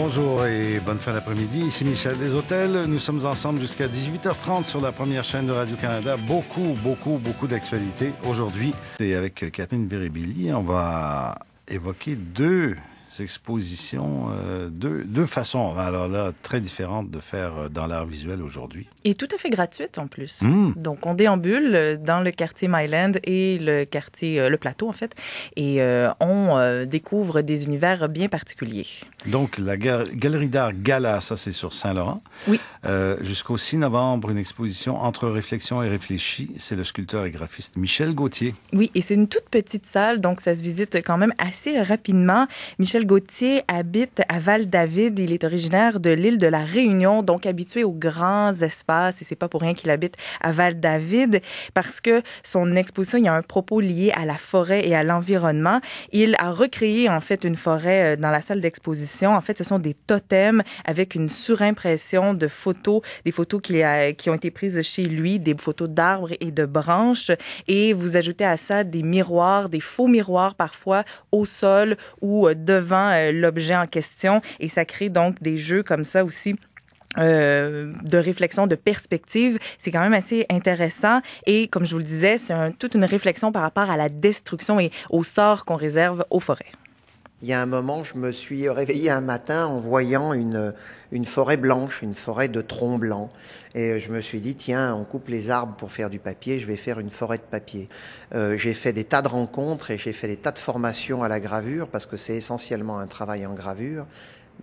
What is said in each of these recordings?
Bonjour et bonne fin d'après-midi. Ici Michel Deshôtels. Nous sommes ensemble jusqu'à 18h30 sur la première chaîne de Radio-Canada. Beaucoup, beaucoup, beaucoup d'actualités aujourd'hui. Et avec euh, Catherine Véribili, on va évoquer deux expositions, euh, deux, façons, alors là, très différentes de faire euh, dans l'art visuel aujourd'hui. Et tout à fait gratuite en plus. Hmm. Donc, on déambule euh, dans le quartier Myland et le quartier, le plateau en fait, et on découvre des univers bien particuliers. Donc, la Galerie d'art Gala, ça c'est sur Saint-Laurent. Oui. Jusqu'au 6 novembre, une exposition entre réflexion et réfléchi C'est le sculpteur et graphiste Michel Gauthier. Oui, et c'est une toute petite salle, donc ça se visite quand même assez rapidement. Michel Gauthier habite à Val-David. Il est originaire de l'île de la Réunion, donc habitué aux grands espaces. Et c'est pas pour rien qu'il habite à Val-David parce que son exposition, il y a un propos lié à la forêt et à l'environnement. Il a recréé, en fait, une forêt euh, dans la salle d'exposition. En fait, ce sont des totems avec une surimpression de photos, des photos qui, euh, qui ont été prises chez lui, des photos d'arbres et de branches. Et vous ajoutez à ça des miroirs, des faux miroirs parfois au sol ou euh, devant euh, l'objet en question et ça crée donc des jeux comme ça aussi. Euh, de réflexion, de perspective, c'est quand même assez intéressant. Et comme je vous le disais, c'est toute une réflexion par rapport à la destruction et au sort qu'on réserve aux forêts. Il y a un moment, je me suis réveillé un matin en voyant une, une forêt blanche, une forêt de troncs blancs. Et je me suis dit, tiens, on coupe les arbres pour faire du papier, je vais faire une forêt de papier. Euh, j'ai fait des tas de rencontres et j'ai fait des tas de formations à la gravure, parce que c'est essentiellement un travail en gravure,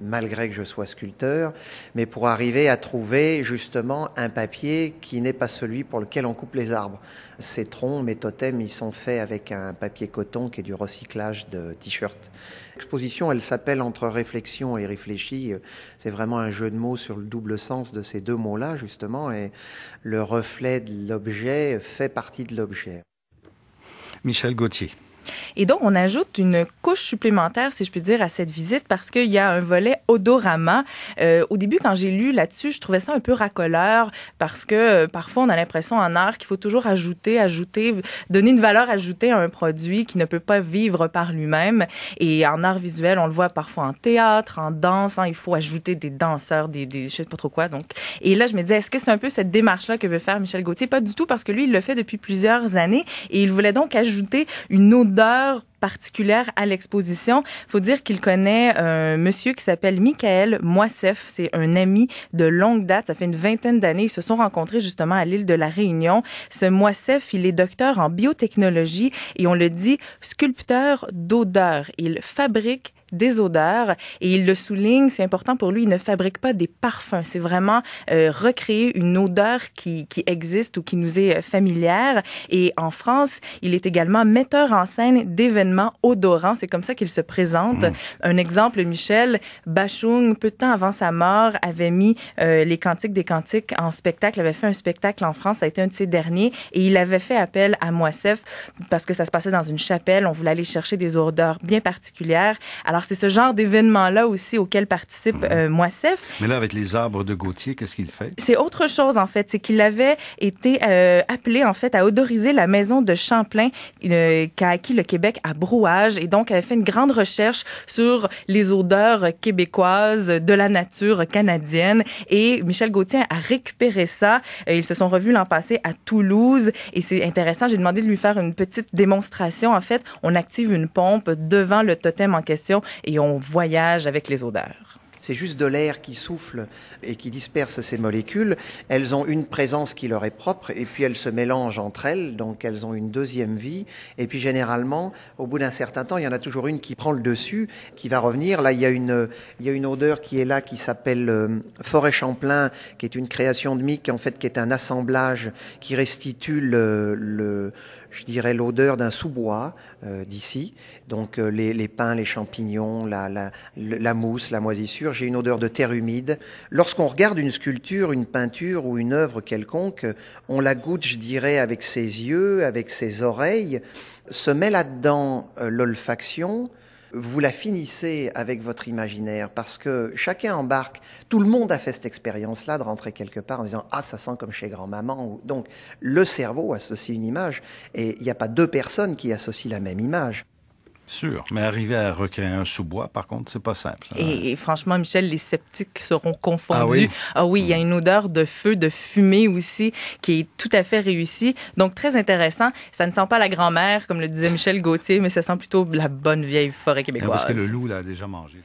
malgré que je sois sculpteur, mais pour arriver à trouver justement un papier qui n'est pas celui pour lequel on coupe les arbres. Ces troncs, mes totems, ils sont faits avec un papier coton qui est du recyclage de t-shirts. L'exposition, elle s'appelle Entre réflexion et réfléchi. C'est vraiment un jeu de mots sur le double sens de ces deux mots-là, justement, et le reflet de l'objet fait partie de l'objet. Michel Gauthier. Et donc, on ajoute une couche supplémentaire, si je puis dire, à cette visite parce qu'il y a un volet odorama. Euh, au début, quand j'ai lu là-dessus, je trouvais ça un peu racoleur parce que euh, parfois, on a l'impression en art qu'il faut toujours ajouter, ajouter, donner une valeur ajoutée à un produit qui ne peut pas vivre par lui-même. Et en art visuel, on le voit parfois en théâtre, en danse, hein. il faut ajouter des danseurs, des, des je sais pas trop quoi. Donc, et là, je me disais, est-ce que c'est un peu cette démarche-là que veut faire Michel Gauthier Pas du tout, parce que lui, il le fait depuis plusieurs années et il voulait donc ajouter une odeur odeur particulière à l'exposition. Faut dire qu'il connaît un monsieur qui s'appelle Michael Moissef. C'est un ami de longue date. Ça fait une vingtaine d'années. Ils se sont rencontrés justement à l'île de la Réunion. Ce Moissef, il est docteur en biotechnologie et on le dit sculpteur d'odeur. Il fabrique des odeurs. Et il le souligne, c'est important pour lui, il ne fabrique pas des parfums. C'est vraiment euh, recréer une odeur qui, qui existe ou qui nous est euh, familière. Et en France, il est également metteur en scène d'événements odorants. C'est comme ça qu'il se présente. Mmh. Un exemple, Michel Bachung, peu de temps avant sa mort, avait mis euh, les Cantiques des Cantiques en spectacle, avait fait un spectacle en France. Ça a été un de ses derniers. Et il avait fait appel à Moissef parce que ça se passait dans une chapelle. On voulait aller chercher des odeurs bien particulières. Alors, c'est ce genre d'événement-là aussi auquel participe mhm. euh, Moissef. Mais là, avec les arbres de Gauthier, qu'est-ce qu'il fait? C'est autre chose, en fait. C'est qu'il avait été euh, appelé, en fait, à odoriser la maison de Champlain euh, qu'a acquis le Québec à brouage et donc avait fait une grande recherche sur les odeurs québécoises de la nature canadienne. Et Michel Gauthier a récupéré ça. Euh, ils se sont revus l'an passé à Toulouse et c'est intéressant. J'ai demandé de lui faire une petite démonstration. En fait, on active une pompe devant le totem en question et on voyage avec les odeurs. C'est juste de l'air qui souffle et qui disperse ces molécules. Elles ont une présence qui leur est propre et puis elles se mélangent entre elles, donc elles ont une deuxième vie. Et puis généralement, au bout d'un certain temps, il y en a toujours une qui prend le dessus, qui va revenir. Là, il y a une, il y a une odeur qui est là, qui s'appelle euh, Forêt Champlain, qui est une création de Mick, en fait, qui est un assemblage qui restitue le je dirais, l'odeur d'un sous-bois euh, d'ici. Donc euh, les, pins, les champignons, la, mousse, la moisissure. J'ai une odeur de terre humide. Lorsqu'on regarde une sculpture, une peinture ou une œuvre quelconque, on la goûte, je dirais, avec ses yeux, avec ses oreilles. Se met là-dedans euh, l'olfaction, vous la finissez avec votre imaginaire, parce que chacun embarque, tout le monde a fait cette expérience-là de rentrer quelque part en disant Ah, ça sent comme chez grand-maman. Donc le cerveau associe une image, et il n'y a pas deux personnes qui associent la même image. Sûr, mais arriver à recréer un sous-bois, par contre, c'est pas simple. Et, franchement, Michel, les sceptiques seront confondus. Ah oui, ah il y a hmm. une odeur de feu, de fumée aussi, qui est tout à fait réussie. Donc, très intéressant. Ça ne sent pas la grand-mère, comme le disait Michel Gauthier, mais ça sent plutôt la bonne vieille forêt québécoise. Parce que le loup l'a déjà mangé.